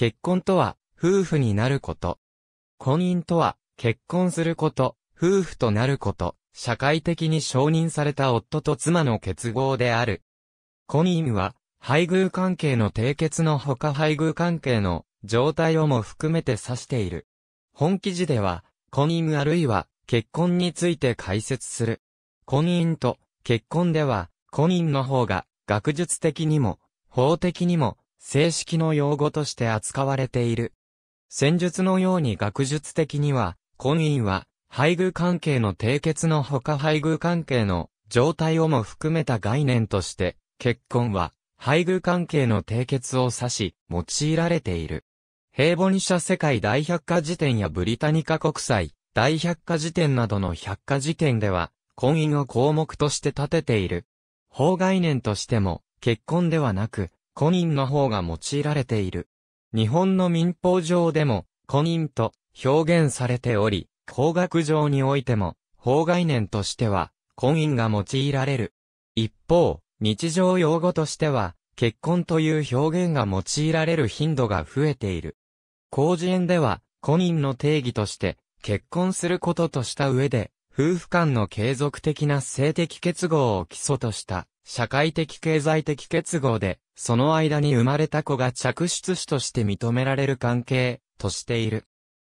結婚とは、夫婦になること。婚姻とは、結婚すること、夫婦となること、社会的に承認された夫と妻の結合である。婚姻は、配偶関係の締結のほか配偶関係の状態をも含めて指している。本記事では、婚姻あるいは結婚について解説する。婚姻と結婚では、婚姻の方が学術的にも、法的にも、正式の用語として扱われている。戦術のように学術的には、婚姻は、配偶関係の締結のほか配偶関係の状態をも含めた概念として、結婚は、配偶関係の締結を指し、用いられている。平凡社世界大百科辞典やブリタニカ国際大百科辞典などの百科辞典では、婚姻を項目として立てている。法概念としても、結婚ではなく、古人の方が用いられている。日本の民法上でも、古人と表現されており、法学上においても、法概念としては、婚姻が用いられる。一方、日常用語としては、結婚という表現が用いられる頻度が増えている。広辞苑では、婚姻の定義として、結婚することとした上で、夫婦間の継続的な性的結合を基礎とした、社会的経済的結合で、その間に生まれた子が着出子として認められる関係、としている。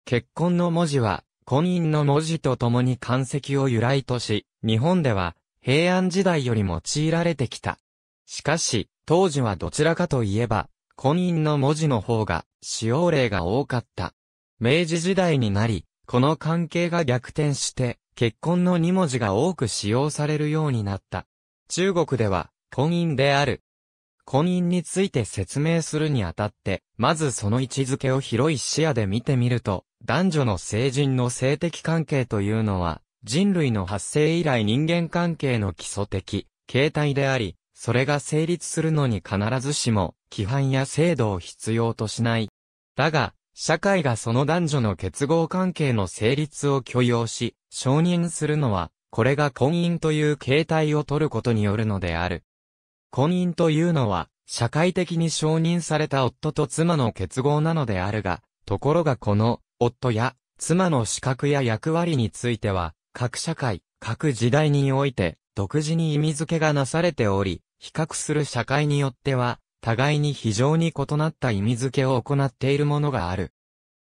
結婚の文字は、婚姻の文字と共に関跡を由来とし、日本では、平安時代より用いられてきた。しかし、当時はどちらかといえば、婚姻の文字の方が、使用例が多かった。明治時代になり、この関係が逆転して、結婚の2文字が多く使用されるようになった。中国では、婚姻である。婚姻について説明するにあたって、まずその位置づけを広い視野で見てみると、男女の成人の性的関係というのは、人類の発生以来人間関係の基礎的、形態であり、それが成立するのに必ずしも、規範や制度を必要としない。だが、社会がその男女の結合関係の成立を許容し、承認するのは、これが婚姻という形態を取ることによるのである。婚姻というのは、社会的に承認された夫と妻の結合なのであるが、ところがこの、夫や、妻の資格や役割については、各社会、各時代において、独自に意味付けがなされており、比較する社会によっては、互いに非常に異なった意味付けを行っているものがある。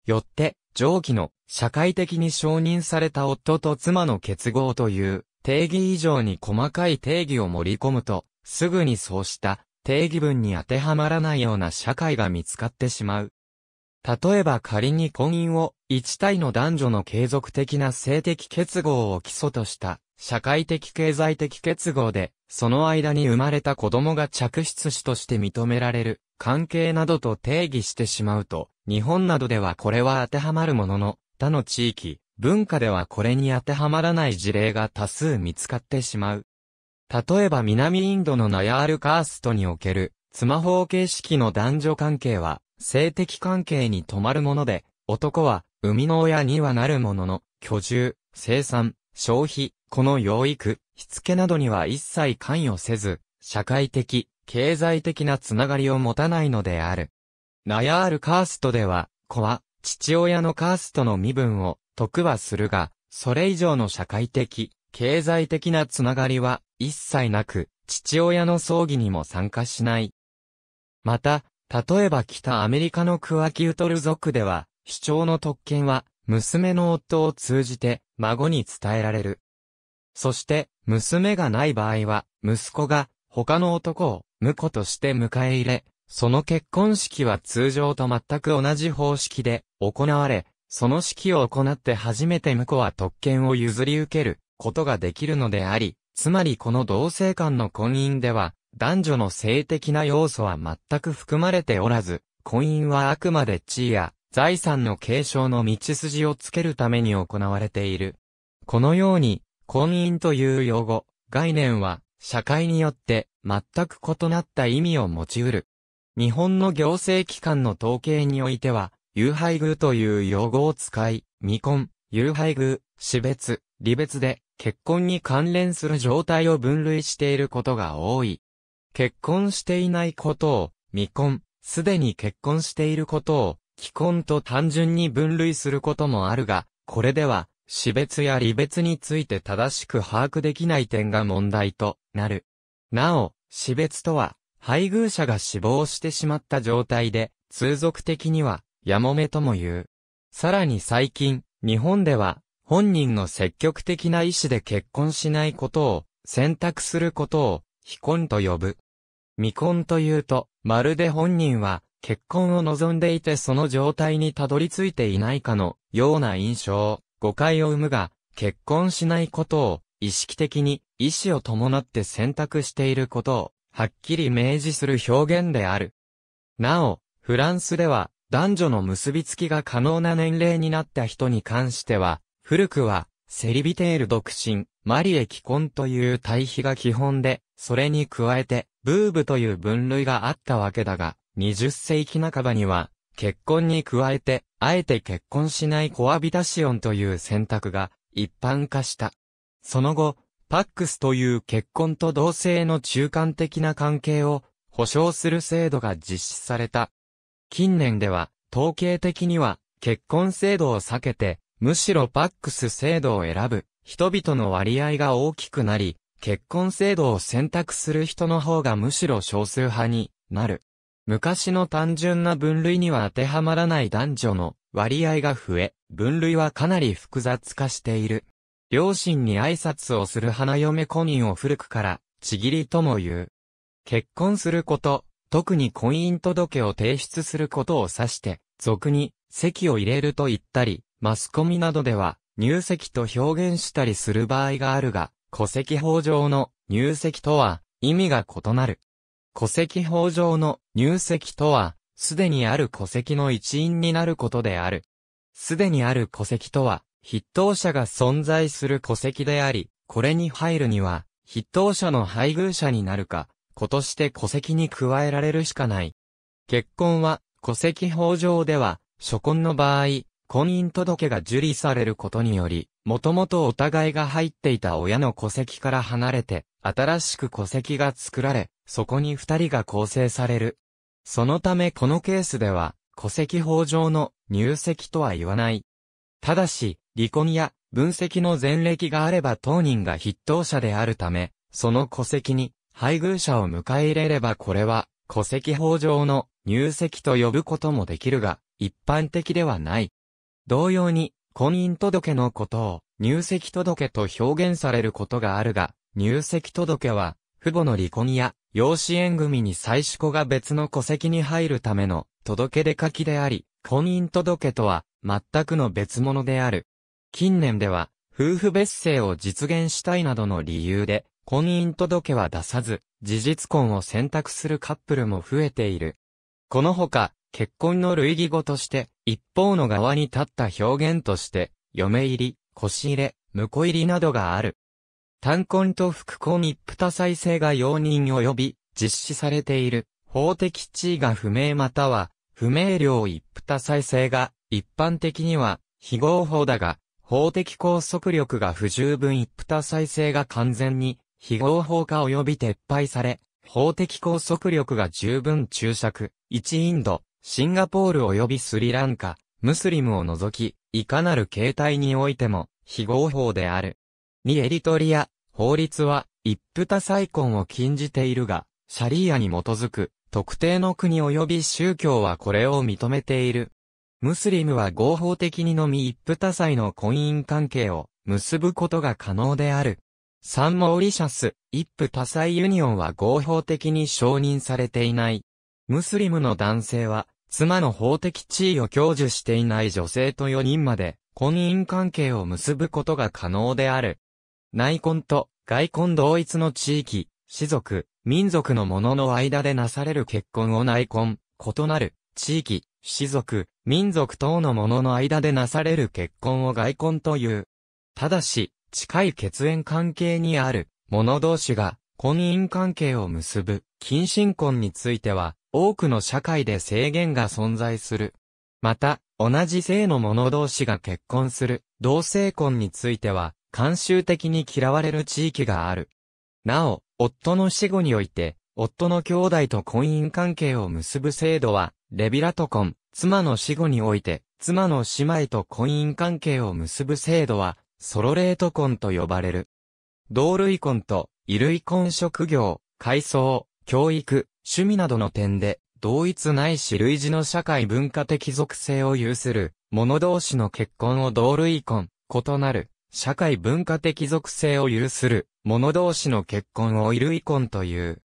よって、上記の社会的に承認された夫と妻の結合という定義以上に細かい定義を盛り込むと、すぐにそうした定義文に当てはまらないような社会が見つかってしまう。例えば仮に婚姻を1体の男女の継続的な性的結合を基礎とした社会的経済的結合で、その間に生まれた子供が着出子として認められる関係などと定義してしまうと、日本などではこれは当てはまるものの、他の地域、文化ではこれに当てはまらない事例が多数見つかってしまう。例えば南インドのナヤールカーストにおける、スマホ形式の男女関係は、性的関係に止まるもので、男は、生みの親にはなるものの、居住、生産、消費、この養育、しつけなどには一切関与せず、社会的、経済的なつながりを持たないのである。ナヤールカーストでは、子は、父親のカーストの身分を、得はするが、それ以上の社会的、経済的なつながりは、一切なく、父親の葬儀にも参加しない。また、例えば北アメリカのクワキウトル族では、主張の特権は、娘の夫を通じて、孫に伝えられる。そして、娘がない場合は、息子が、他の男を、婿として迎え入れ、その結婚式は通常と全く同じ方式で行われ、その式を行って初めて婿は特権を譲り受けることができるのであり、つまりこの同性間の婚姻では、男女の性的な要素は全く含まれておらず、婚姻はあくまで地位や財産の継承の道筋をつけるために行われている。このように、婚姻という用語、概念は、社会によって全く異なった意味を持ち得る。日本の行政機関の統計においては、有配偶という用語を使い、未婚、有配偶、死別、離別で、結婚に関連する状態を分類していることが多い。結婚していないことを、未婚、すでに結婚していることを、既婚と単純に分類することもあるが、これでは、死別や離別について正しく把握できない点が問題となる。なお、死別とは、配偶者が死亡してしまった状態で、通俗的には、やもめとも言う。さらに最近、日本では、本人の積極的な意思で結婚しないことを、選択することを、非婚と呼ぶ。未婚というと、まるで本人は、結婚を望んでいてその状態にたどり着いていないかの、ような印象、誤解を生むが、結婚しないことを、意識的に、意思を伴って選択していることを、はっきり明示する表現である。なお、フランスでは、男女の結びつきが可能な年齢になった人に関しては、古くは、セリビテール独身、マリエ既婚という対比が基本で、それに加えて、ブーブという分類があったわけだが、20世紀半ばには、結婚に加えて、あえて結婚しないコアビタシオンという選択が一般化した。その後、パックスという結婚と同性の中間的な関係を保障する制度が実施された。近年では、統計的には結婚制度を避けて、むしろパックス制度を選ぶ人々の割合が大きくなり、結婚制度を選択する人の方がむしろ少数派になる。昔の単純な分類には当てはまらない男女の割合が増え、分類はかなり複雑化している。両親に挨拶をする花嫁婚姻を古くから、ちぎりとも言う。結婚すること、特に婚姻届を提出することを指して、俗に、席を入れると言ったり、マスコミなどでは、入籍と表現したりする場合があるが、戸籍法上の入籍とは意味が異なる。戸籍法上の入籍とは、すでにある戸籍の一員になることである。すでにある戸籍とは、筆頭者が存在する戸籍であり、これに入るには、筆頭者の配偶者になるか、子として戸籍に加えられるしかない。結婚は、戸籍法上では、初婚の場合、婚姻届が受理されることにより、もともとお互いが入っていた親の戸籍から離れて、新しく戸籍が作られ、そこに二人が構成される。そのためこのケースでは、戸籍法上の入籍とは言わない。ただし、離婚や分析の前歴があれば当人が筆頭者であるため、その戸籍に配偶者を迎え入れればこれは戸籍法上の入籍と呼ぶこともできるが、一般的ではない。同様に、婚姻届のことを入籍届と表現されることがあるが、入籍届は、父母の離婚や養子縁組に妻子子が別の戸籍に入るための届け出書きであり、婚姻届とは全くの別物である。近年では、夫婦別姓を実現したいなどの理由で、婚姻届は出さず、事実婚を選択するカップルも増えている。このほか、結婚の類義語として、一方の側に立った表現として、嫁入り、腰入れ、婿入りなどがある。単婚と副婚一夫多妻制が容認及び、実施されている、法的地位が不明または、不明瞭一夫多妻制が、一般的には、非合法だが、法的拘束力が不十分一夫多妻制が完全に非合法化及び撤廃され、法的拘束力が十分注釈、1インド、シンガポール及びスリランカ、ムスリムを除き、いかなる形態においても、非合法である。2エリトリア、法律は、一夫多妻婚を禁じているが、シャリーアに基づく、特定の国及び宗教はこれを認めている。ムスリムは合法的にのみ一夫多妻の婚姻関係を結ぶことが可能である。サンモーリシャス、一夫多妻ユニオンは合法的に承認されていない。ムスリムの男性は、妻の法的地位を享受していない女性と4人まで、婚姻関係を結ぶことが可能である。内婚と外婚同一の地域、氏族、民族の者の間でなされる結婚を内婚、異なる、地域、氏族、民族等の者の間でなされる結婚を外婚という。ただし、近い血縁関係にある者同士が婚姻関係を結ぶ近親婚については、多くの社会で制限が存在する。また、同じ性の者同士が結婚する同性婚については、慣習的に嫌われる地域がある。なお、夫の死後において、夫の兄弟と婚姻関係を結ぶ制度は、レビラト婚、妻の死後において、妻の姉妹と婚姻関係を結ぶ制度は、ソロレート婚と呼ばれる。同類婚と、異類婚職業、階層、教育、趣味などの点で、同一ないし類似の社会文化的属性を有する、者同士の結婚を同類婚、異なる、社会文化的属性を有する、者同士の結婚を異類婚という。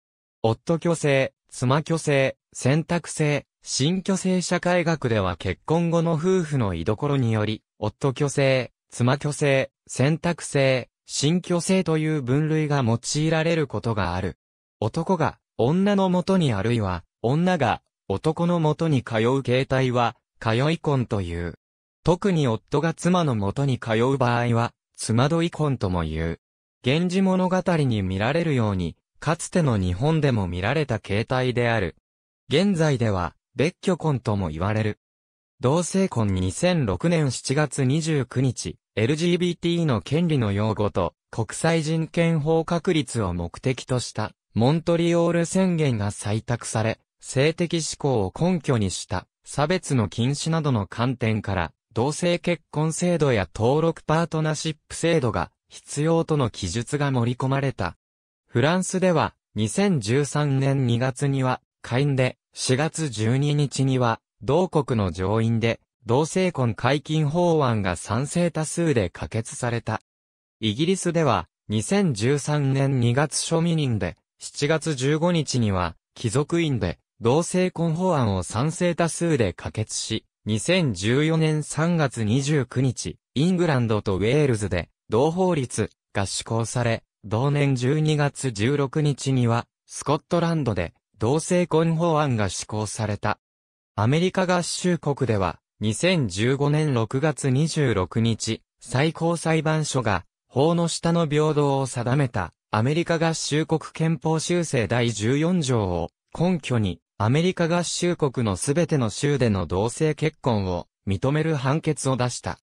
夫虚勢、妻虚勢、選択性、新居性社会学では結婚後の夫婦の居所により、夫居制、妻居制、選択性、新居性という分類が用いられることがある。男が女の元にあるいは、女が男の元に通う形態は、通い婚という。特に夫が妻の元に通う場合は、妻どい婚とも言う。源氏物語に見られるように、かつての日本でも見られた形態である。現在では、別居婚とも言われる。同性婚2006年7月29日、LGBT の権利の擁護と国際人権法確立を目的としたモントリオール宣言が採択され、性的指向を根拠にした差別の禁止などの観点から同性結婚制度や登録パートナーシップ制度が必要との記述が盛り込まれた。フランスでは2013年2月には会員で4月12日には、同国の上院で、同性婚解禁法案が賛成多数で可決された。イギリスでは、2013年2月庶民人で、7月15日には、貴族院で、同性婚法案を賛成多数で可決し、2014年3月29日、イングランドとウェールズで、同法律が施行され、同年12月16日には、スコットランドで、同性婚法案が施行された。アメリカ合衆国では、2015年6月26日、最高裁判所が、法の下の平等を定めた、アメリカ合衆国憲法修正第14条を、根拠に、アメリカ合衆国のすべての州での同性結婚を、認める判決を出した。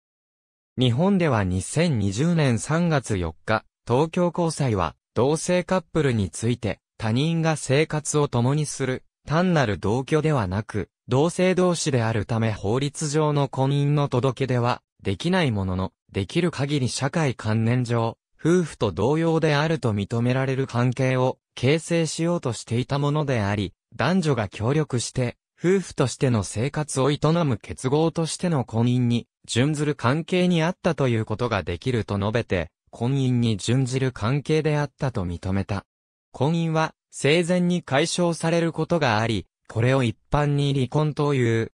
日本では2020年3月4日、東京高裁は、同性カップルについて、他人が生活を共にする、単なる同居ではなく、同性同士であるため法律上の婚姻の届け出は、できないものの、できる限り社会観念上、夫婦と同様であると認められる関係を形成しようとしていたものであり、男女が協力して、夫婦としての生活を営む結合としての婚姻に、準ずる関係にあったということができると述べて、婚姻に準じる関係であったと認めた。婚姻は生前に解消されることがあり、これを一般に離婚という。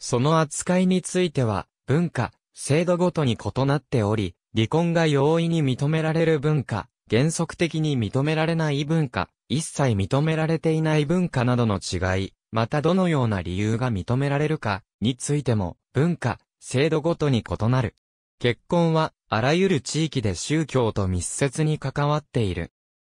その扱いについては、文化、制度ごとに異なっており、離婚が容易に認められる文化、原則的に認められない文化、一切認められていない文化などの違い、またどのような理由が認められるか、についても、文化、制度ごとに異なる。結婚は、あらゆる地域で宗教と密接に関わっている。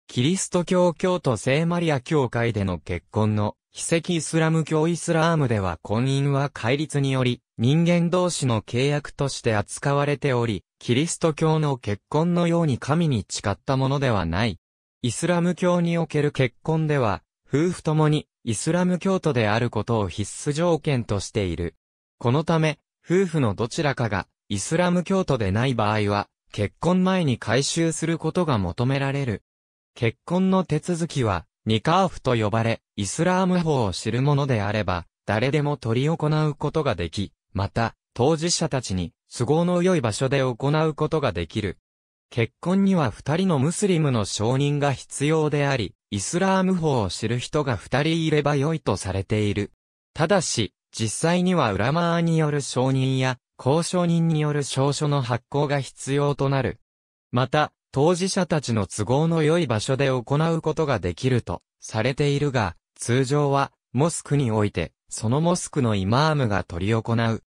キリスト教教徒聖マリア教会での結婚の、非跡イスラム教イスラームでは婚姻は戒律により、人間同士の契約として扱われており、キリスト教の結婚のように神に誓ったものではない。イスラム教における結婚では、夫婦ともにイスラム教徒であることを必須条件としている。このため、夫婦のどちらかがイスラム教徒でない場合は、結婚前に回収することが求められる。結婚の手続きは、ニカーフと呼ばれ、イスラーム法を知るものであれば、誰でも取り行うことができ、また、当事者たちに、都合の良い場所で行うことができる。結婚には二人のムスリムの承認が必要であり、イスラーム法を知る人が二人いれば良いとされている。ただし、実際には裏マーによる承認や、交渉人による証書の発行が必要となる。また、当事者たちの都合の良い場所で行うことができるとされているが、通常はモスクにおいて、そのモスクのイマームが取り行う。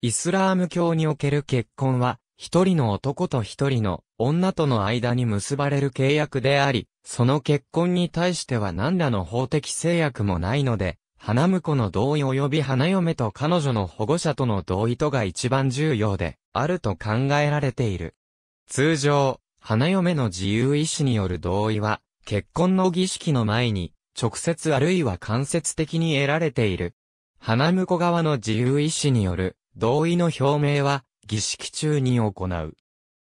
イスラーム教における結婚は、一人の男と一人の女との間に結ばれる契約であり、その結婚に対しては何らの法的制約もないので、花婿の同意及び花嫁と彼女の保護者との同意とが一番重要で、あると考えられている。通常、花嫁の自由意志による同意は、結婚の儀式の前に、直接あるいは間接的に得られている。花婿側の自由意志による同意の表明は、儀式中に行う。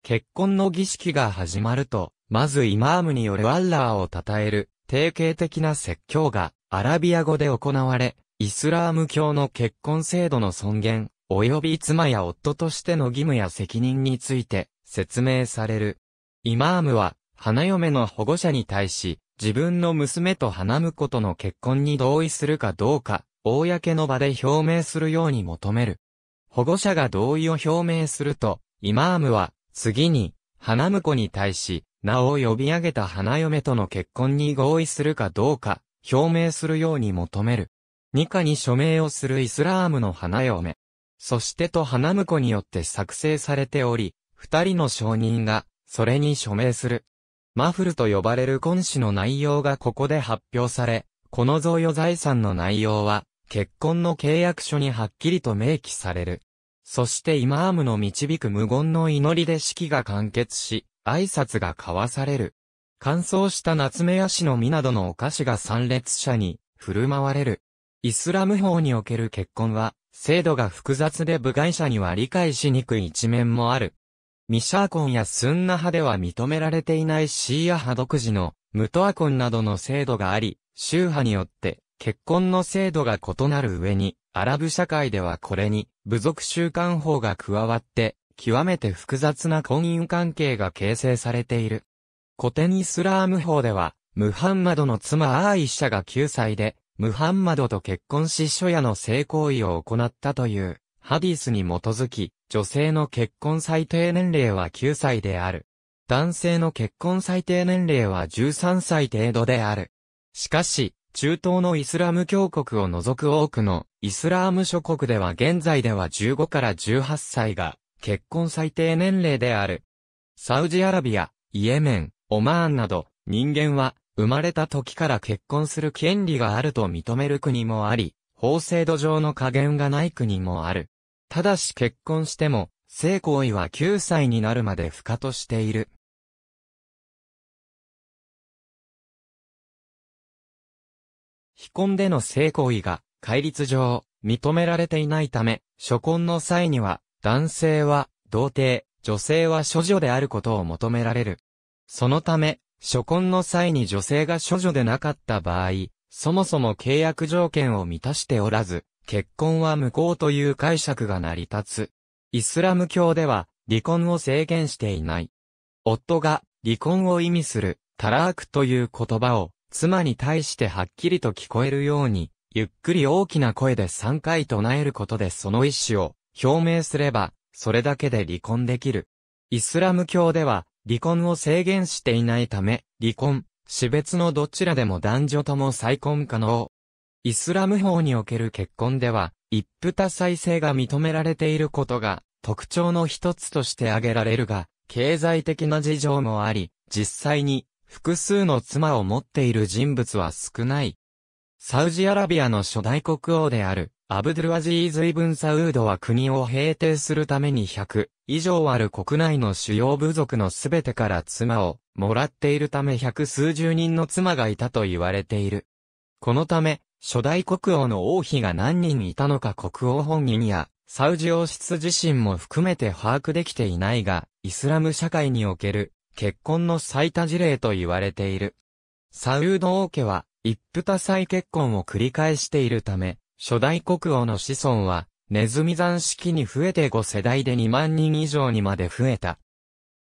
結婚の儀式が始まると、まずイマームによるアッラーを称える、定型的な説教が、アラビア語で行われ、イスラーム教の結婚制度の尊厳、及び妻や夫としての義務や責任について、説明される。イマームは、花嫁の保護者に対し、自分の娘と花婿との結婚に同意するかどうか、公の場で表明するように求める。保護者が同意を表明すると、イマームは、次に、花婿に対し、名を呼び上げた花嫁との結婚に合意するかどうか、表明するように求める。二課に署名をするイスラームの花嫁。そしてと花婿によって作成されており、二人の証人が、それに署名する。マフルと呼ばれる婚史の内容がここで発表され、この贈与財産の内容は、結婚の契約書にはっきりと明記される。そしてイマームの導く無言の祈りで式が完結し、挨拶が交わされる。乾燥した夏目ヤシの実などのお菓子が参列者に振る舞われる。イスラム法における結婚は、制度が複雑で部外者には理解しにくい一面もある。ミシャーコンやスンナ派では認められていないシーア派独自のムトアコンなどの制度があり、宗派によって結婚の制度が異なる上に、アラブ社会ではこれに部族習慣法が加わって、極めて複雑な婚姻関係が形成されている。古典イスラーム法では、ムハンマドの妻アーイシャが9歳で、ムハンマドと結婚し初夜の性行為を行ったという、ハディスに基づき、女性の結婚最低年齢は9歳である。男性の結婚最低年齢は13歳程度である。しかし、中東のイスラム教国を除く多くのイスラーム諸国では現在では15から18歳が結婚最低年齢である。サウジアラビア、イエメン、オマーンなど人間は生まれた時から結婚する権利があると認める国もあり、法制度上の加減がない国もある。ただし結婚しても、性行為は9歳になるまで不可としている。非婚での性行為が、戒律上、認められていないため、初婚の際には、男性は、童貞、女性は処女であることを求められる。そのため、初婚の際に女性が処女でなかった場合、そもそも契約条件を満たしておらず、結婚は無効という解釈が成り立つ。イスラム教では離婚を制限していない。夫が離婚を意味するタラークという言葉を妻に対してはっきりと聞こえるように、ゆっくり大きな声で3回唱えることでその意思を表明すれば、それだけで離婚できる。イスラム教では離婚を制限していないため、離婚、死別のどちらでも男女とも再婚可能。イスラム法における結婚では、一夫多妻制が認められていることが特徴の一つとして挙げられるが、経済的な事情もあり、実際に複数の妻を持っている人物は少ない。サウジアラビアの初代国王である、アブドゥルアジーズ・イブン・サウードは国を平定するために100以上ある国内の主要部族のすべてから妻をもらっているため百数十人の妻がいたと言われている。このため、初代国王の王妃が何人いたのか国王本人や、サウジ王室自身も含めて把握できていないが、イスラム社会における結婚の最多事例と言われている。サウード王家は、一夫多妻結婚を繰り返しているため、初代国王の子孫は、ネズミ山式に増えて5世代で2万人以上にまで増えた。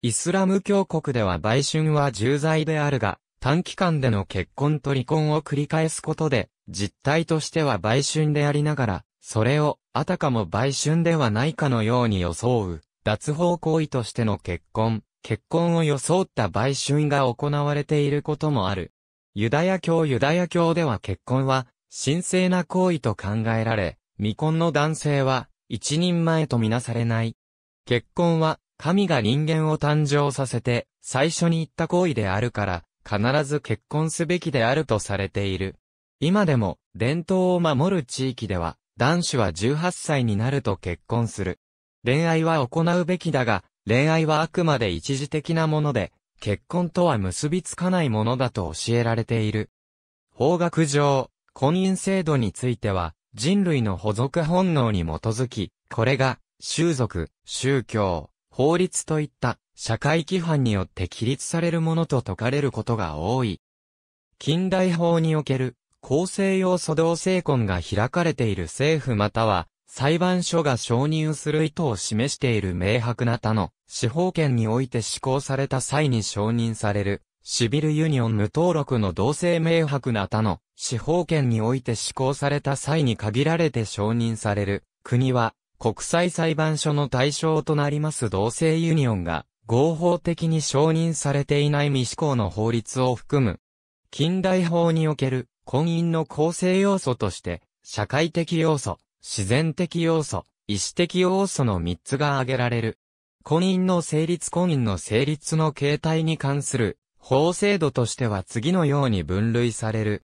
イスラム教国では売春は重罪であるが、短期間での結婚と離婚を繰り返すことで、実態としては売春でありながら、それを、あたかも売春ではないかのように装う、脱法行為としての結婚、結婚を装った売春が行われていることもある。ユダヤ教ユダヤ教では結婚は、神聖な行為と考えられ、未婚の男性は、一人前とみなされない。結婚は、神が人間を誕生させて、最初に言った行為であるから、必ず結婚すべきであるとされている。今でも、伝統を守る地域では、男子は18歳になると結婚する。恋愛は行うべきだが、恋愛はあくまで一時的なもので、結婚とは結びつかないものだと教えられている。法学上、婚姻制度については、人類の補足本能に基づき、これが、習俗、宗教、法律といった社会規範によって規律されるものと説かれることが多い。近代法における、公正要素同性婚が開かれている政府または、裁判所が承認する意図を示している明白な他の司法権において施行された際に承認されるシビルユニオン無登録の同性明白な他の司法権において施行された際に限られて承認される国は国際裁判所の対象となります同性ユニオンが合法的に承認されていない未施行の法律を含む、近代法における婚姻の構成要素として、社会的要素、自然的要素、意思的要素の3つが挙げられる。婚姻の成立婚姻の成立の形態に関する法制度としては次のように分類される。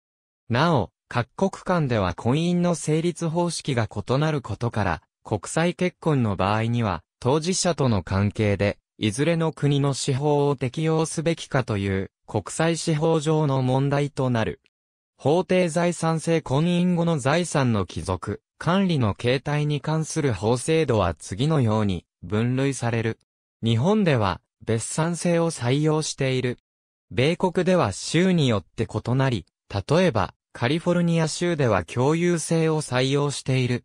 なお、各国間では婚姻の成立方式が異なることから、国際結婚の場合には、当事者との関係で、いずれの国の司法を適用すべきかという国際司法上の問題となる。法定財産制婚姻後の財産の帰属、管理の形態に関する法制度は次のように分類される。日本では別産制を採用している。米国では州によって異なり、例えばカリフォルニア州では共有制を採用している。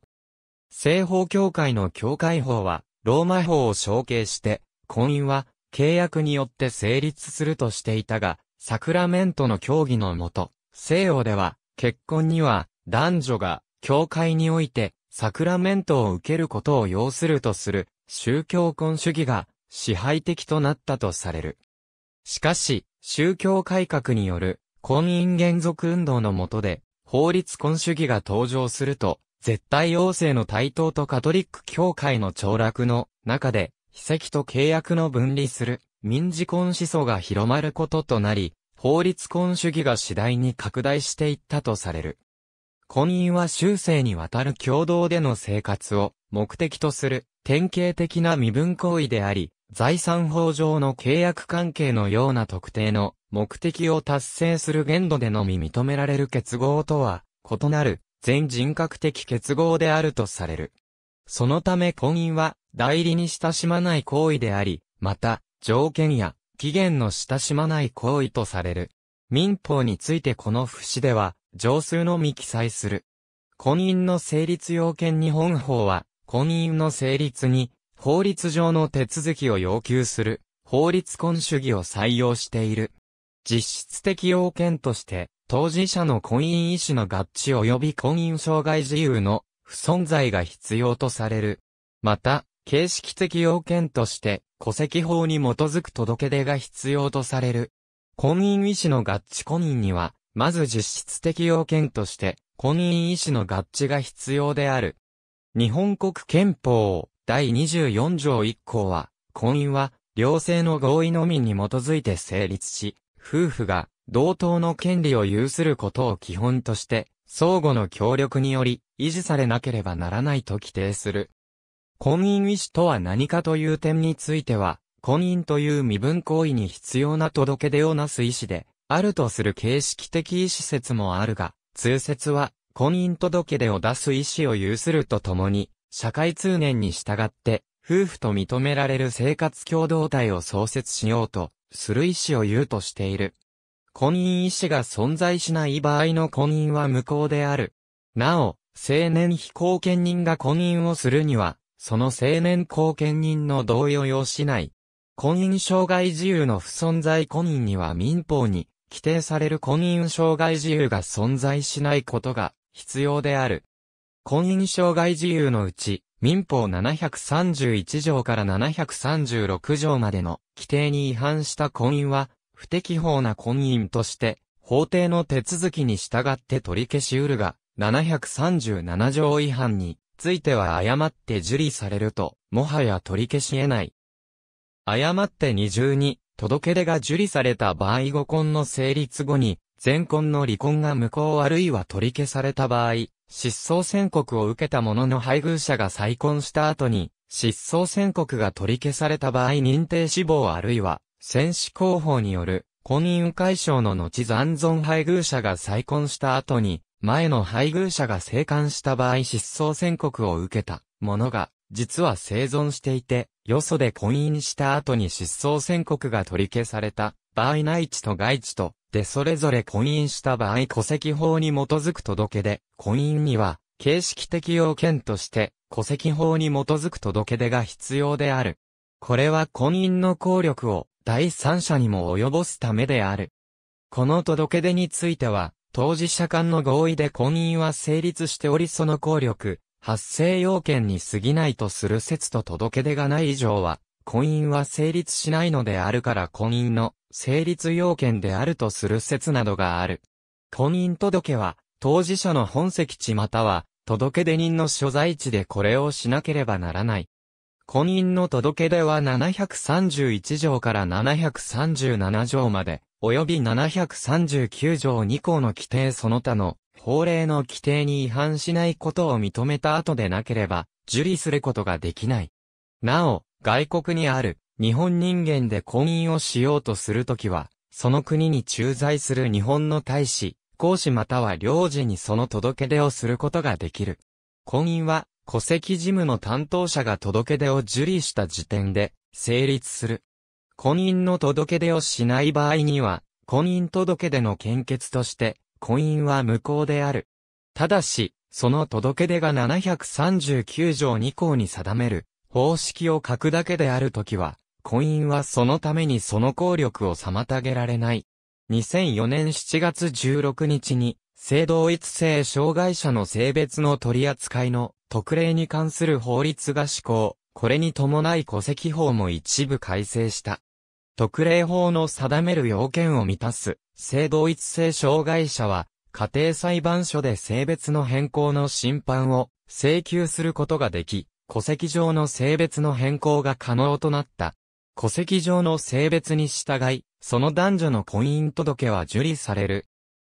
西方教会の教会法はローマ法を承継して婚姻は契約によって成立するとしていたが、サクラメントの協議のもと、西洋では結婚には男女が教会においてサクラメントを受けることを要するとする宗教婚主義が支配的となったとされる。しかし、宗教改革による婚姻原則運動のもとで、法律婚主義が登場すると、絶対王政の台頭とカトリック教会の凋落の中で、秘跡と契約の分離する民事婚思想が広まることとなり、法律婚主義が次第に拡大していったとされる。婚姻は終生にわたる共同での生活を目的とする典型的な身分行為であり、財産法上の契約関係のような特定の目的を達成する限度でのみ認められる結合とは異なる全人格的結合であるとされる。そのため婚姻は代理に親しまない行為であり、また、条件や期限の親しまない行為とされる。民法についてこの節では、上数のみ記載する。婚姻の成立要件日本法は、婚姻の成立に、法律上の手続きを要求する、法律婚主義を採用している。実質的要件として、当事者の婚姻意思の合致及び婚姻障害自由の不存在が必要とされる。また、形式的要件として、戸籍法に基づく届け出が必要とされる。婚姻医師の合致婚姻には、まず実質的要件として、婚姻医師の合致が必要である。日本国憲法第24条1項は、婚姻は、両性の合意のみに基づいて成立し、夫婦が同等の権利を有することを基本として、相互の協力により維持されなければならないと規定する。婚姻意思とは何かという点については、婚姻という身分行為に必要な届け出をなす意思で、あるとする形式的意思説もあるが、通説は、婚姻届出を出す意思を有するとともに、社会通念に従って、夫婦と認められる生活共同体を創設しようと、する意思を言うとしている。婚姻意思が存在しない場合の婚姻は無効である。なお、青年非公権人が婚姻をするには、その青年後見人の同意を要しない。婚姻障害自由の不存在婚姻には民法に規定される婚姻障害自由が存在しないことが必要である。婚姻障害自由のうち、民法731条から736条までの規定に違反した婚姻は、不適法な婚姻として、法定の手続きに従って取り消しうるが、737条違反については誤って受理されると、もはや取り消し得ない。誤って二重に、届け出が受理された場合後婚の成立後に、前婚の離婚が無効あるいは取り消された場合、失踪宣告を受けた者の配偶者が再婚した後に、失踪宣告が取り消された場合認定死亡あるいは、戦死候補による、婚姻解消の後残存配偶者が再婚した後に、前の配偶者が生還した場合失踪宣告を受けたものが、実は生存していて、よそで婚姻した後に失踪宣告が取り消された場合内地と外地と、でそれぞれ婚姻した場合戸籍法に基づく届け出、婚姻には、形式的要件として、戸籍法に基づく届け出が必要である。これは婚姻の効力を第三者にも及ぼすためである。この届け出については、当事者間の合意で婚姻は成立しておりその効力、発生要件に過ぎないとする説と届け出がない以上は、婚姻は成立しないのであるから婚姻の成立要件であるとする説などがある。婚姻届は、当事者の本籍地または、届出人の所在地でこれをしなければならない。婚姻の届出は731条から737条まで、及び739条2項の規定その他の法令の規定に違反しないことを認めた後でなければ受理することができない。なお、外国にある日本人間で婚姻をしようとするときは、その国に駐在する日本の大使、公使または領事にその届け出をすることができる。婚姻は戸籍事務の担当者が届け出を受理した時点で成立する。婚姻の届け出をしない場合には、婚姻届出の献血として、婚姻は無効である。ただし、その届け出が739条2項に定める、方式を書くだけであるときは、婚姻はそのためにその効力を妨げられない。2004年7月16日に、性同一性障害者の性別の取り扱いの特例に関する法律が施行、これに伴い戸籍法も一部改正した。特例法の定める要件を満たす、性同一性障害者は、家庭裁判所で性別の変更の審判を請求することができ、戸籍上の性別の変更が可能となった。戸籍上の性別に従い、その男女の婚姻届は受理される。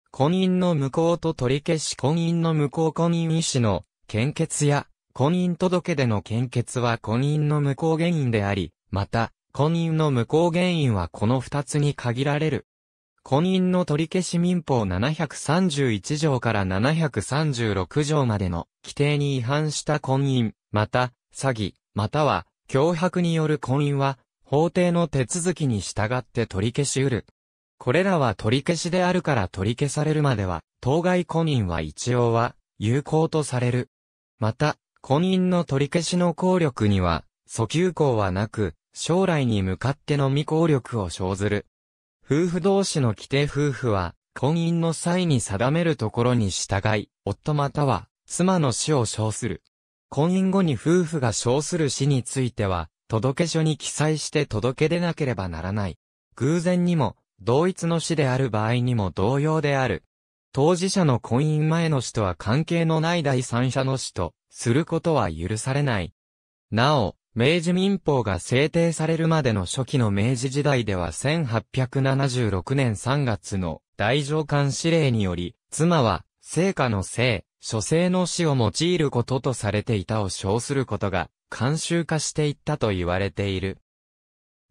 婚姻の無効と取り消し婚姻の無効婚姻医師の献血や婚姻届での献血は婚姻の無効原因であり、また、婚姻の無効原因はこの二つに限られる。婚姻の取り消し民法731条から736条までの規定に違反した婚姻、また、詐欺、または、脅迫による婚姻は、法定の手続きに従って取り消し得る。これらは取り消しであるから取り消されるまでは、当該婚姻は一応は、有効とされる。また、婚姻の取り消しの効力には、訴求項はなく、将来に向かっての未効力を生ずる。夫婦同士の規定夫婦は、婚姻の際に定めるところに従い、夫または、妻の死を称する。婚姻後に夫婦が称する死については、届書に記載して届け出なければならない。偶然にも、同一の死である場合にも同様である。当事者の婚姻前の死とは関係のない第三者の死と、することは許されない。なお、明治民法が制定されるまでの初期の明治時代では1876年3月の大上官指令により、妻は、聖果の性、書生の死を用いることとされていたを称することが、慣習化していったと言われている。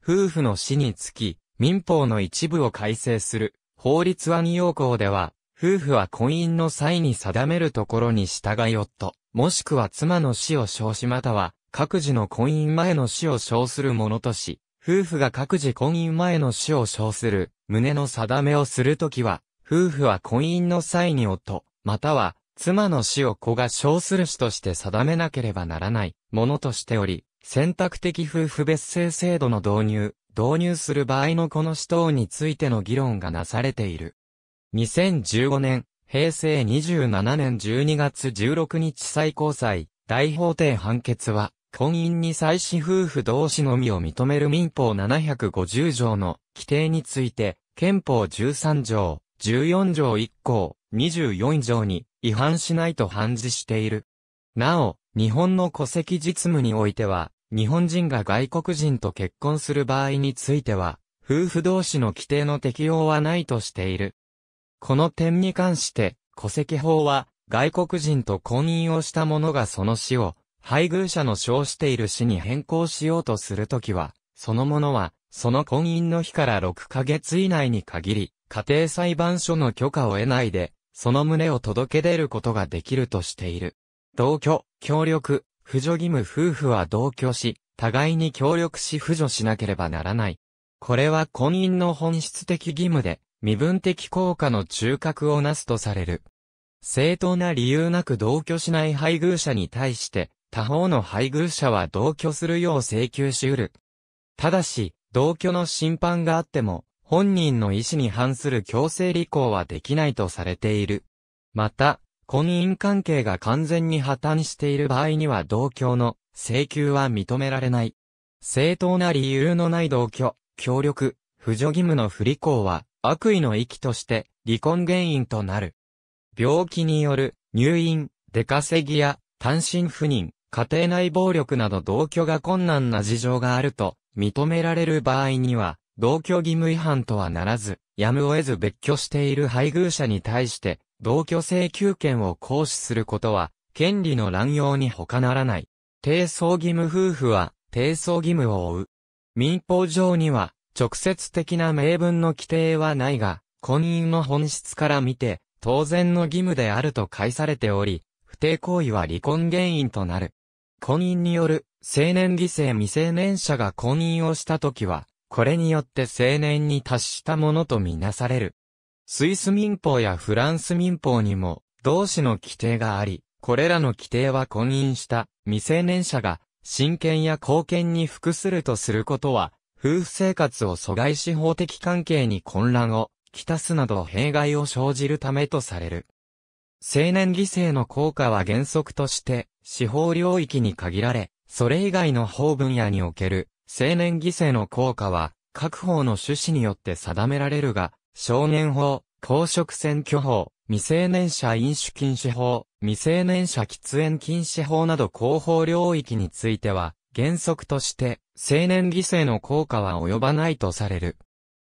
夫婦の死につき、民法の一部を改正する、法律二要項では、夫婦は婚姻の際に定めるところに従いよっと、もしくは妻の死を称しまたは、各自の婚姻前の死を称するものとし、夫婦が各自婚姻前の死を称する、旨の定めをするときは、夫婦は婚姻の際に夫、または、妻の死を子が称する死として定めなければならない、ものとしており、選択的夫婦別姓制度の導入、導入する場合のこの死等についての議論がなされている。2015年、平成27年12月16日最高裁、大法廷判決は、婚姻に妻子夫婦同士のみを認める民法750条の規定について、憲法13条、14条1項、24条に違反しないと判事している。なお、日本の戸籍実務においては、日本人が外国人と結婚する場合については、夫婦同士の規定の適用はないとしている。この点に関して、戸籍法は、外国人と婚姻をした者がその死を、配偶者の称している死に変更しようとするときは、そのものは、その婚姻の日から6ヶ月以内に限り、家庭裁判所の許可を得ないで、その旨を届け出ることができるとしている。同居、協力、扶助義務夫婦は同居し、互いに協力し扶助しなければならない。これは婚姻の本質的義務で、身分的効果の中核をなすとされる。正当な理由なく同居しない配偶者に対して、他方の配偶者は同居するよう請求し得る。ただし、同居の審判があっても、本人の意思に反する強制履行はできないとされている。また、婚姻関係が完全に破綻している場合には同居の請求は認められない。正当な理由のない同居、協力、扶助義務の不履行は悪意の域として離婚原因となる。病気による入院、出稼ぎや単身赴任、家庭内暴力など同居が困難な事情があると認められる場合には、同居義務違反とはならず、やむを得ず別居している配偶者に対して、同居請求権を行使することは、権利の乱用に他ならない。低層義務夫婦は、低層義務を負う。民法上には、直接的な名文の規定はないが、婚姻の本質から見て、当然の義務であると解されており、不定行為は離婚原因となる。婚姻による青年犠牲未成年者が婚姻をした時は、これによって青年に達したものとみなされる。スイス民法やフランス民法にも同志の規定があり、これらの規定は婚姻した未成年者が親権や貢献に服するとすることは、夫婦生活を阻害し法的関係に混乱をきたすなど弊害を生じるためとされる。青年犠牲の効果は原則として、司法領域に限られ、それ以外の法分野における、青年犠牲の効果は、各法の趣旨によって定められるが、少年法、公職選挙法、未成年者飲酒禁止法、未成年者喫煙禁止法など広報領域については、原則として、青年犠牲の効果は及ばないとされる。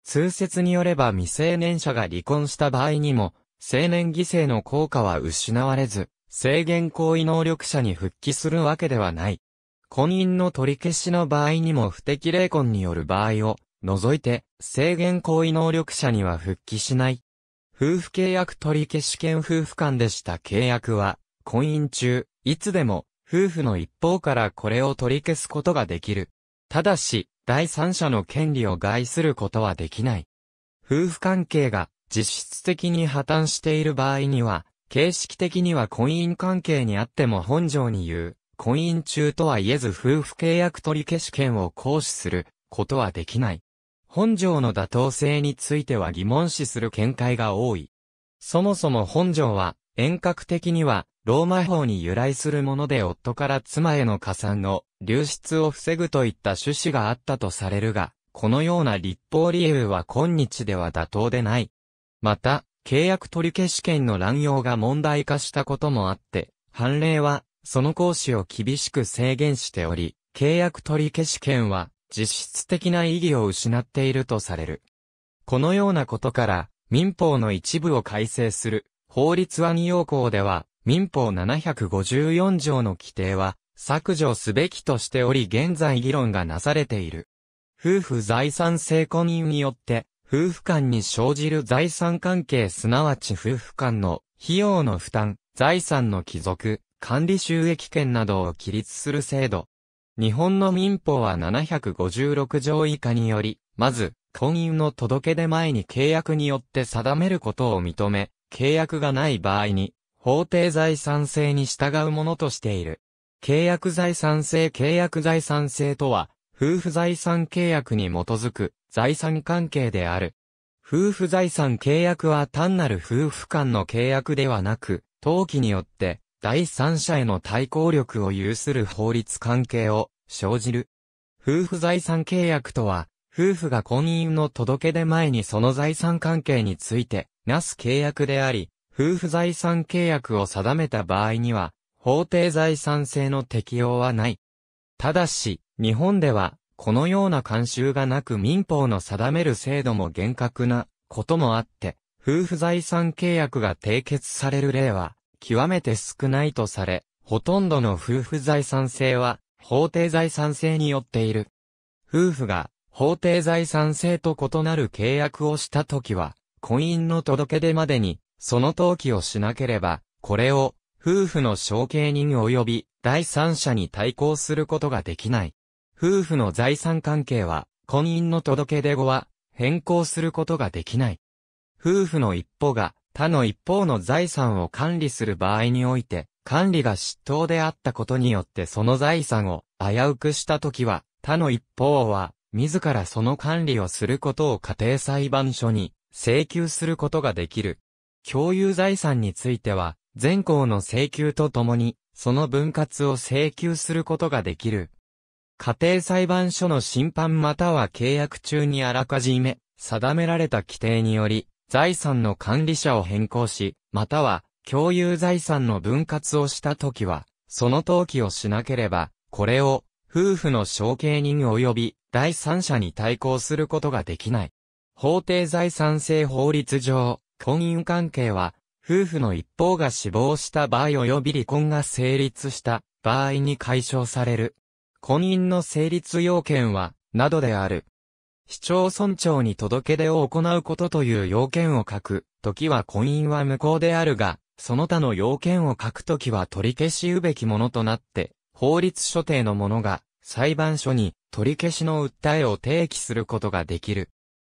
通説によれば未成年者が離婚した場合にも、青年犠牲の効果は失われず、制限行為能力者に復帰するわけではない。婚姻の取り消しの場合にも不適齢婚による場合を除いて制限行為能力者には復帰しない。夫婦契約取り消し権夫婦間でした契約は婚姻中、いつでも夫婦の一方からこれを取り消すことができる。ただし、第三者の権利を害することはできない。夫婦関係が実質的に破綻している場合には、形式的には婚姻関係にあっても本条に言う、婚姻中とは言えず夫婦契約取消権を行使することはできない。本条の妥当性については疑問視する見解が多い。そもそも本条は、遠隔的には、ローマ法に由来するもので夫から妻への加算の流出を防ぐといった趣旨があったとされるが、このような立法理由は今日では妥当でない。また、契約取消権の乱用が問題化したこともあって、判例は、その行使を厳しく制限しており、契約取消権は、実質的な意義を失っているとされる。このようなことから、民法の一部を改正する、法律案要項では、民法754条の規定は、削除すべきとしており現在議論がなされている。夫婦財産性婚姻によって、夫婦間に生じる財産関係すなわち夫婦間の費用の負担、財産の帰属、管理収益権などを規律する制度。日本の民法は756条以下により、まず、婚姻の届け出前に契約によって定めることを認め、契約がない場合に、法定財産制に従うものとしている。契約財産制契約財産制とは、夫婦財産契約に基づく財産関係である。夫婦財産契約は単なる夫婦間の契約ではなく、登記によって第三者への対抗力を有する法律関係を生じる。夫婦財産契約とは、夫婦が婚姻の届け出前にその財産関係について、なす契約であり、夫婦財産契約を定めた場合には、法定財産制の適用はない。ただし、日本では、このような慣習がなく民法の定める制度も厳格なこともあって、夫婦財産契約が締結される例は、極めて少ないとされ、ほとんどの夫婦財産制は、法定財産制によっている。夫婦が、法定財産制と異なる契約をした時は、婚姻の届け出までに、その登記をしなければ、これを、夫婦の承継人及び、第三者に対抗することができない。夫婦の財産関係は、婚姻の届け出後は、変更することができない。夫婦の一方が、他の一方の財産を管理する場合において、管理が執刀であったことによってその財産を危うくしたときは、他の一方は、自らその管理をすることを家庭裁判所に請求することができる。共有財産については、全項の請求とともに、その分割を請求することができる。家庭裁判所の審判または契約中にあらかじめ、定められた規定により、財産の管理者を変更し、または、共有財産の分割をしたときは、その登記をしなければ、これを、夫婦の承継人及び、第三者に対抗することができない。法定財産制法律上、婚姻関係は、夫婦の一方が死亡した場合及び離婚が成立した場合に解消される。婚姻の成立要件は、などである。市町村長に届け出を行うことという要件を書く、ときは婚姻は無効であるが、その他の要件を書くときは取り消しうべきものとなって、法律所定の者が、裁判所に取り消しの訴えを提起することができる。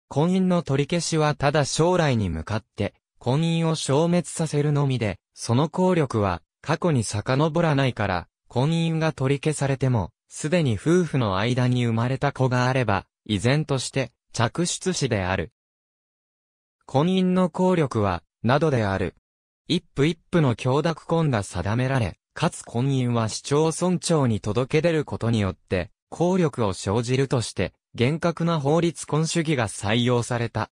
婚姻の取り消しはただ将来に向かって、婚姻を消滅させるのみで、その効力は過去に遡らないから、婚姻が取り消されても、すでに夫婦の間に生まれた子があれば、依然として着出子である。婚姻の効力は、などである。一夫一夫の強奪婚が定められ、かつ婚姻は市町村長に届け出ることによって、効力を生じるとして、厳格な法律婚主義が採用された。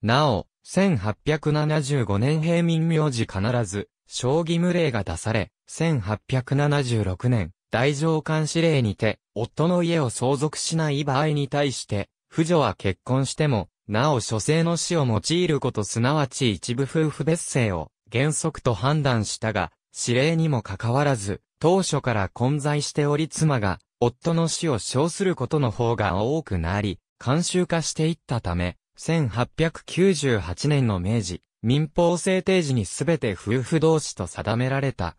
なお、1875年平民名字必ず、将棋無礼が出され、1876年、大上監視令にて、夫の家を相続しない場合に対して、婦女は結婚しても、なお諸生の死を用いることすなわち一部夫婦別姓を原則と判断したが、指令にもかかわらず、当初から混在しており妻が、夫の死を称することの方が多くなり、慣習化していったため、1898年の明治、民法制定時にすべて夫婦同士と定められた。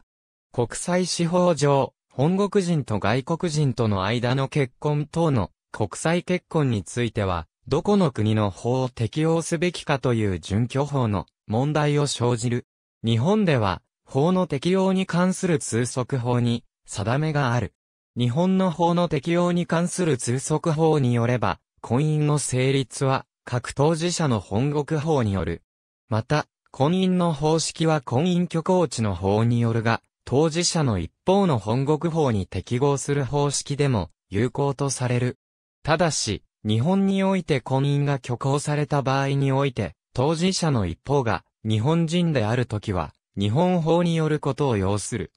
国際司法上、本国人と外国人との間の結婚等の国際結婚については、どこの国の法を適用すべきかという準拠法の問題を生じる。日本では、法の適用に関する通則法に定めがある。日本の法の適用に関する通則法によれば、婚姻の成立は各当事者の本国法による。また、婚姻の方式は婚姻許行地の法によるが、当事者の一方の本国法に適合する方式でも有効とされる。ただし、日本において婚姻が挙行された場合において、当事者の一方が日本人であるときは、日本法によることを要する。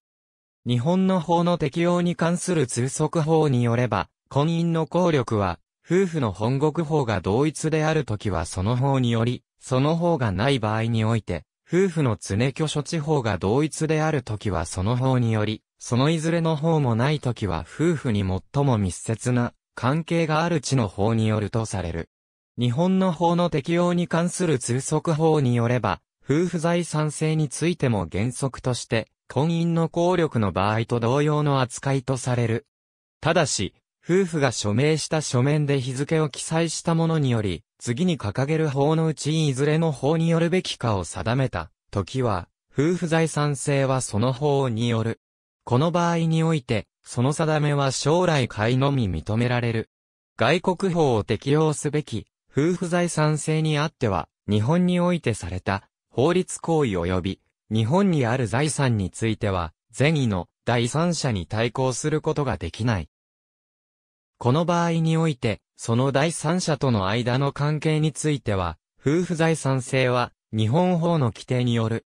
日本の法の適用に関する通則法によれば、婚姻の効力は、夫婦の本国法が同一であるときはその法により、その法がない場合において、夫婦の常居処置法が同一であるときはその法により、そのいずれの法もないときは夫婦に最も密接な関係がある地の法によるとされる。日本の法の適用に関する通則法によれば、夫婦財産制についても原則として、婚姻の効力の場合と同様の扱いとされる。ただし、夫婦が署名した書面で日付を記載したものにより、次に掲げる法のうちいずれの法によるべきかを定めた、時は、夫婦財産制はその法による。この場合において、その定めは将来会のみ認められる。外国法を適用すべき、夫婦財産制にあっては、日本においてされた、法律行為及び、日本にある財産については、善意の第三者に対抗することができない。この場合において、その第三者との間の関係については、夫婦財産制は、日本法の規定による。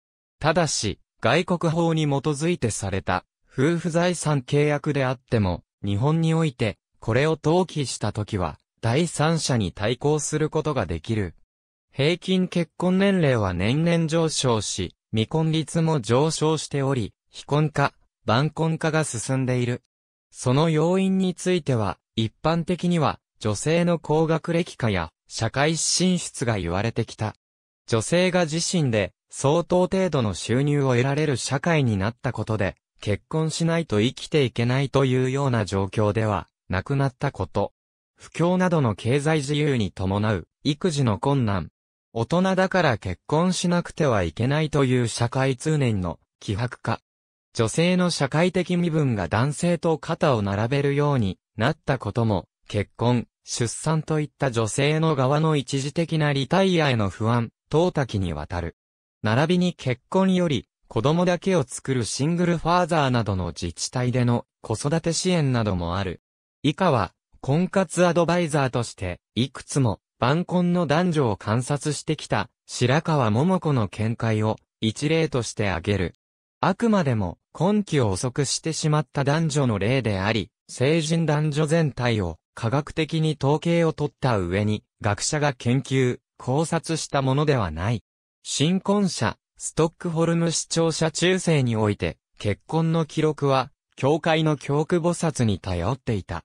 ただし、外国法に基づいてされた、夫婦財産契約であっても、日本において、これを登記したときは、第三者に対抗することができる。平均結婚年齢は年々上昇し、未婚率も上昇しており、非婚化、晩婚化が進んでいる。その要因については、一般的には、女性の高学歴化や、社会進出が言われてきた。女性が自身で、相当程度の収入を得られる社会になったことで、結婚しないと生きていけないというような状況では、なくなったこと。不況などの経済自由に伴う、育児の困難。大人だから結婚しなくてはいけないという社会通念の希薄化。女性の社会的身分が男性と肩を並べるようになったことも、結婚、出産といった女性の側の一時的なリタイアへの不安、等多岐にわたる。並びに結婚より、子供だけを作るシングルファーザーなどの自治体での子育て支援などもある。以下は、婚活アドバイザーとして、いくつも、晩婚の男女を観察してきた、白川桃子の見解を、一例として挙げる。あくまでも根気を遅くしてしまった男女の例であり、成人男女全体を科学的に統計を取った上に、学者が研究、考察したものではない。新婚者、ストックホルム視聴者中世において、結婚の記録は、教会の教区菩薩に頼っていた。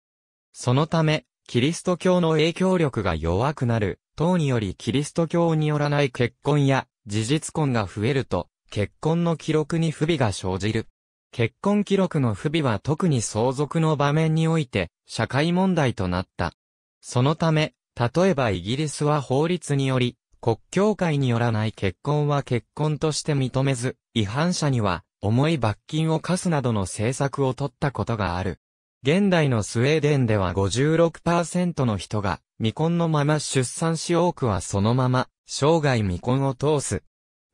そのため、キリスト教の影響力が弱くなる、等によりキリスト教によらない結婚や、事実婚が増えると、結婚の記録に不備が生じる。結婚記録の不備は特に相続の場面において社会問題となった。そのため、例えばイギリスは法律により、国教会によらない結婚は結婚として認めず、違反者には重い罰金を課すなどの政策を取ったことがある。現代のスウェーデンでは56%の人が未婚のまま出産し多くはそのまま生涯未婚を通す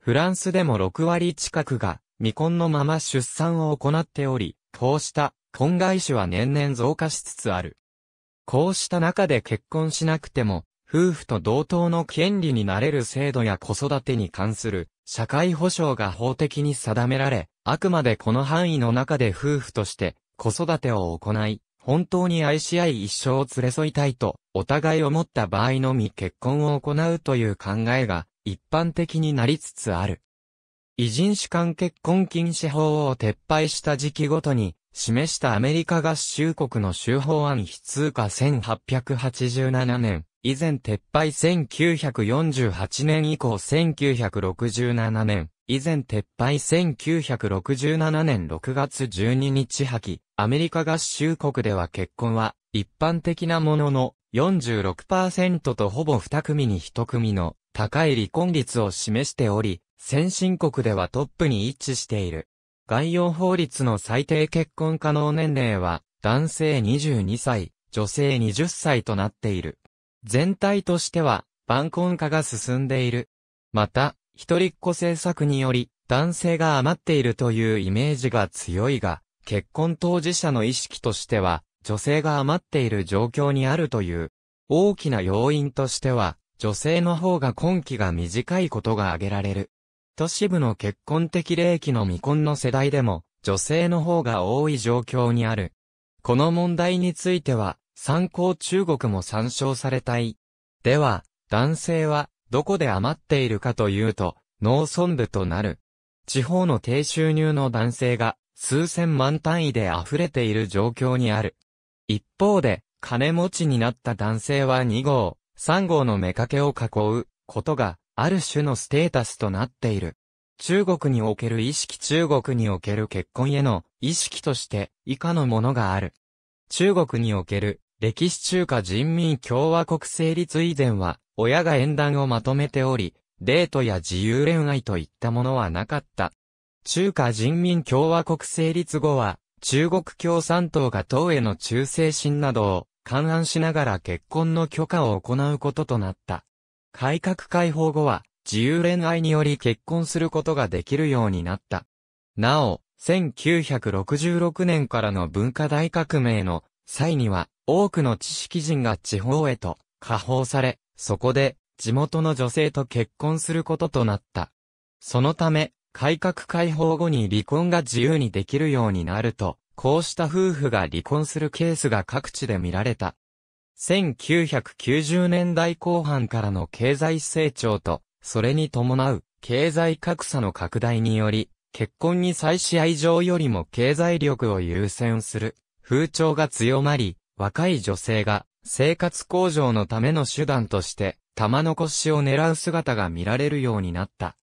フランスでも6割近くが未婚のまま出産を行っており、こうした婚外子は年々増加しつつある。こうした中で結婚しなくても、夫婦と同等の権利になれる制度や子育てに関する社会保障が法的に定められ、あくまでこの範囲の中で夫婦として子育てを行い、本当に愛し合い一生を連れ添いたいと、お互いを持った場合のみ結婚を行うという考えが一般的になりつつある。異人種間結婚禁止法を撤廃した時期ごとに、示したアメリカ合衆国の州法案非通過1887年、以前撤廃1948年以降1967年、以前撤廃1967年6月12日破棄、アメリカ合衆国では結婚は一般的なものの46%とほぼ2組に1組の高い離婚率を示しており、先進国ではトップに位置している。概要法律の最低結婚可能年齢は、男性22歳、女性20歳となっている。全体としては、晩婚化が進んでいる。また、一人っ子政策により、男性が余っているというイメージが強いが、結婚当事者の意識としては、女性が余っている状況にあるという、大きな要因としては、女性の方が婚期が短いことが挙げられる。都市部の結婚的齢期の未婚の世代でも、女性の方が多い状況にある。この問題については、参考中国も参照されたい。では、男性は、どこで余っているかというと、農村部となる。地方の低収入の男性が、数千万単位で溢れている状況にある。一方で、金持ちになった男性は2号、三号の目けを囲うことがある種のステータスとなっている。中国における意識中国における結婚への意識として以下のものがある。中国における歴史中華人民共和国成立以前は親が縁談をまとめており、デートや自由恋愛といったものはなかった。中華人民共和国成立後は中国共産党が党への忠誠心などを勘案しながら結婚の許可を行うこととなった。改革開放後は、自由恋愛により結婚することができるようになった。なお、1966年からの文化大革命の際には、多くの知識人が地方へと下放され、そこで地元の女性と結婚することとなった。そのため、改革開放後に離婚が自由にできるようになると、こうした夫婦が離婚するケースが各地で見られた。1990年代後半からの経済成長と、それに伴う経済格差の拡大により、結婚に再試愛情よりも経済力を優先する風潮が強まり、若い女性が生活向上のための手段として玉残しを狙う姿が見られるようになった。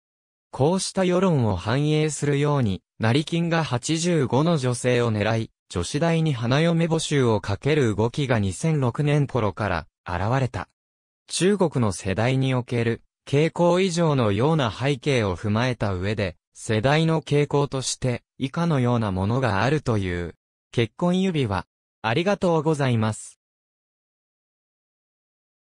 こうした世論を反映するように、成金が85の女性を狙い、女子大に花嫁募集をかける動きが2006年頃から現れた。中国の世代における傾向以上のような背景を踏まえた上で、世代の傾向として以下のようなものがあるという。結婚指輪、ありがとうございます。